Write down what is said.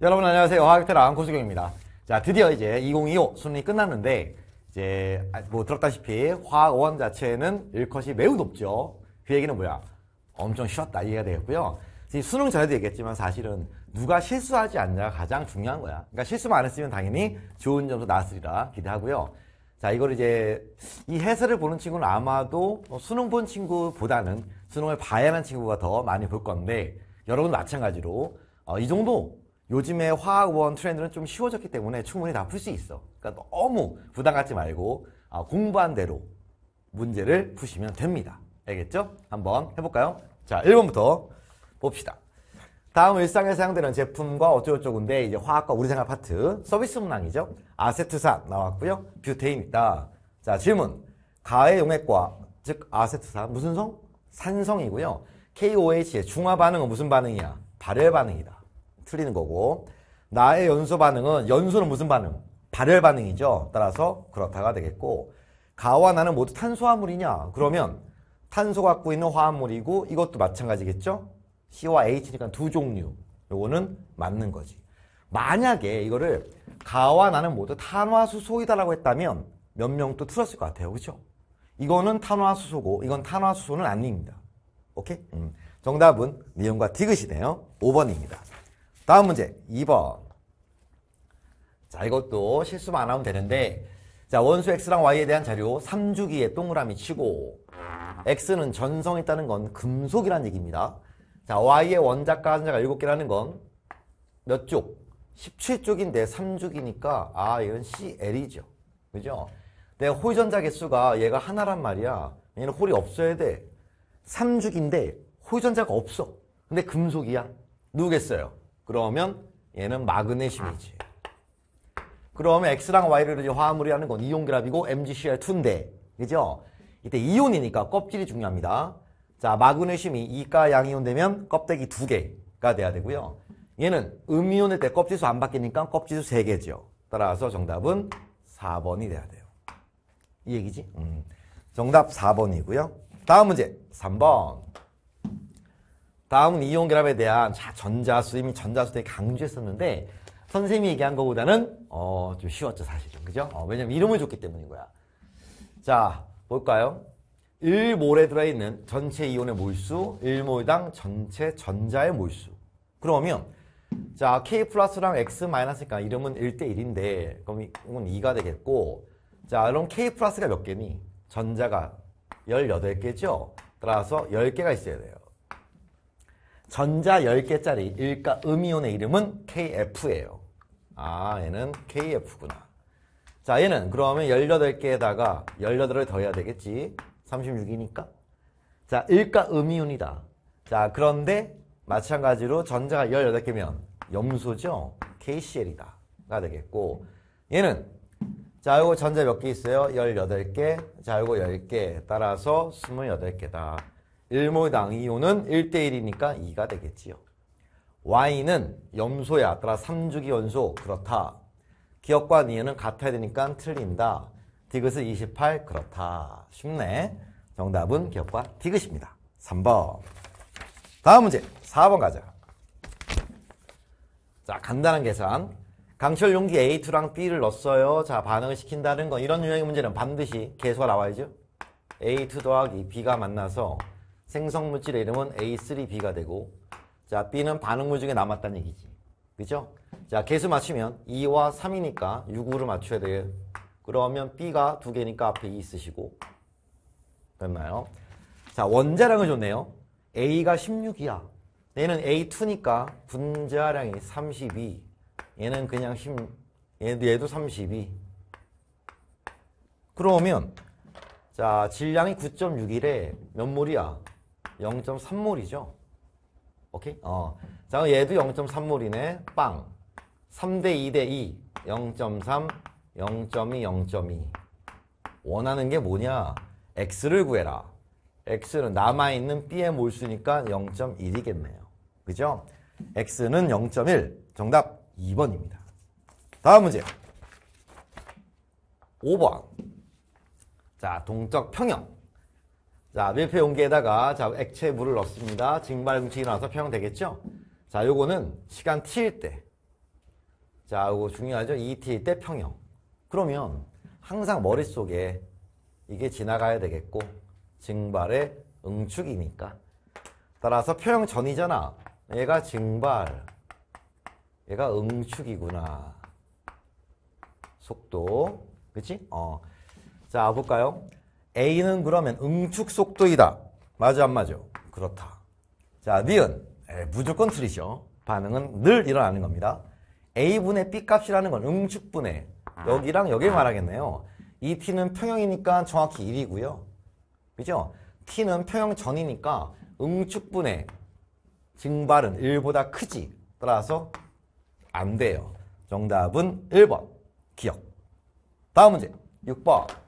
여러분 안녕하세요. 화학테라 안코수경입니다. 자, 드디어 이제 2025 수능이 끝났는데 이제 아, 뭐 들었다시피 화학 5원 자체는 1컷이 매우 높죠. 그 얘기는 뭐야? 엄청 쉬웠다 이해가 되겠고요. 수능 전에도 얘기했지만 사실은 누가 실수하지 않냐가 가장 중요한 거야. 그러니까 실수만 안 했으면 당연히 좋은 점수 나왔으리라 기대하고요. 자, 이걸 이제 이 해설을 보는 친구는 아마도 수능 본 친구보다는 수능을 봐야 하는 친구가 더 많이 볼 건데 여러분 마찬가지로 어, 이 정도 요즘에 화학원 트렌드는 좀 쉬워졌기 때문에 충분히 나풀수 있어. 그러니까 너무 부담 갖지 말고 아, 공부한 대로 문제를 푸시면 됩니다. 알겠죠? 한번 해볼까요? 자, 1번부터 봅시다. 다음 일상에 사용되는 제품과 어쩌고저쩌고인데 이제 화학과 우리 생활 파트 서비스 문항이죠. 아세트산 나왔고요. 뷰테인 니다 자, 질문. 가해 용액과 즉 아세트산 무슨 성? 산성이고요. KOH의 중화 반응은 무슨 반응이야? 발열 반응이다. 틀리는 거고 나의 연소 반응은 연소는 무슨 반응? 발열 반응이죠. 따라서 그렇다가 되겠고 가와 나는 모두 탄소화물이냐? 그러면 탄소 갖고 있는 화합물이고 이것도 마찬가지겠죠? C와 H니까 두 종류. 요거는 맞는 거지. 만약에 이거를 가와 나는 모두 탄화수소이다라고 했다면 몇명도 틀었을 것 같아요. 그죠? 이거는 탄화수소고 이건 탄화수소는 아닙니다. 오케이? 음. 정답은 니온과 디귿이네요. 5번입니다. 다음 문제 2번 자 이것도 실수만 안 하면 되는데 자 원수 x랑 y에 대한 자료 3주기에 동그라미 치고 x는 전성했다는 건 금속이라는 얘기입니다. 자 y의 원자가 한자가 7개라는 건 몇 쪽? 17쪽인데 3주기니까아 이건 CL이죠. 그죠? 내홀 전자 개수가 얘가 하나란 말이야. 얘는 홀이 없어야 돼. 3주기인데홀 전자가 없어. 근데 금속이야. 누구겠어요? 그러면 얘는 마그네슘이지. 그러면 X랑 Y를 화합물이 하는 건 이온결합이고 MgCl2인데 그죠? 이때 이온이니까 껍질이 중요합니다. 자 마그네슘이 이가 양이온 되면 껍데기 두 개가 돼야 되고요. 얘는 음이온일 때 껍질수 안 바뀌니까 껍질수 세 개죠. 따라서 정답은 4번이 돼야 돼요. 이 얘기지? 음. 정답 4번이고요. 다음 문제 3번. 다음은 이온결합에 대한 전자수 이미 전자수 되게 강조했었는데 선생님이 얘기한 것보다는 어, 좀 쉬웠죠 사실은 그죠? 어, 왜냐면 이름을 줬기 때문인 거야 자 볼까요? 1몰에 들어있는 전체 이온의 몰수 1몰당 전체 전자의 몰수 그러면 자 K 플러스랑 X 마이너스니까 이름은 1대1인데 그럼 이건 2가 되겠고 자 그럼 K 플러스가 몇 개니? 전자가 18개죠? 따라서 10개가 있어야 돼요 전자 10개짜리 일가 음이온의 이름은 KF예요. 아, 얘는 KF구나. 자, 얘는 그러면 18개에다가 18을 더해야 되겠지. 36이니까. 자, 일가 음이온이다. 자, 그런데 마찬가지로 전자가 18개면 염소죠. KCl이다. 가 되겠고 얘는 자, 요거 전자 몇 개 있어요? 18개. 자, 요거 10개. 따라서 28개다. 1몰당 이호는 1대1이니까 2가 되겠지요. Y는 염소야. 따라 3주기 연소. 그렇다. 기억과 니은은 같아야 되니까 틀린다. 디귿은 28. 그렇다. 쉽네. 정답은 기억과 디귿입니다. 3번. 다음 문제. 4번 가자. 자, 간단한 계산. 강철 용기 A2랑 B를 넣었어요. 자, 반응을 시킨다는 건 이런 유형의 문제는 반드시 개수가 나와야죠. A2 더하기 B가 만나서 생성물질의 이름은 A3B가 되고 자 B는 반응물 중에 남았다는 얘기지. 그죠? 자 개수 맞추면 2와 3이니까 6으로 맞춰야 돼요. 그러면 B가 두 개니까 앞에 2으시고 됐나요? 자 원자량을 줬네요. A가 16이야. 얘는 A2니까 분자량이 32. 얘는 그냥 10, 얘도 32. 그러면 자 질량이 9.6이래 몇 몰이야? 0.3몰이죠. 오케이? 어. 자, 얘도 0.3몰이네. 빵. 3대 2대 2. 0.3, 0.2, 0.2. 원하는 게 뭐냐? x를 구해라. x는 남아있는 b의 몰수니까 0.1이겠네요. 그죠? x는 0.1. 정답 2번입니다. 다음 문제. 5번. 자, 동적 평형. 자, 밀폐 용기에다가 자 액체 물을 넣습니다. 증발 음식이 나서 와 평형되겠죠? 자, 요거는 시간 t일 때. 자, 요거 중요하죠? ET일 때 평형. 그러면 항상 머릿속에 이게 지나가야 되겠고 증발의 응축이니까 따라서 표형 전이잖아. 얘가 증발, 얘가 응축이구나. 속도, 그치? 어. 자, 볼까요? A는 그러면 응축 속도이다. 맞아 안 맞아? 그렇다. 자, 니은 에, 무조건 틀리죠. 반응은 늘 일어나는 겁니다. A분의 B값이라는 건 응축분의 여기랑 여길 말하겠네요. 이 T는 평형이니까 정확히 1이고요. 그죠? T는 평형 전이니까 응축분의 증발은 1보다 크지. 따라서 안 돼요. 정답은 1번 기억. 다음 문제 6번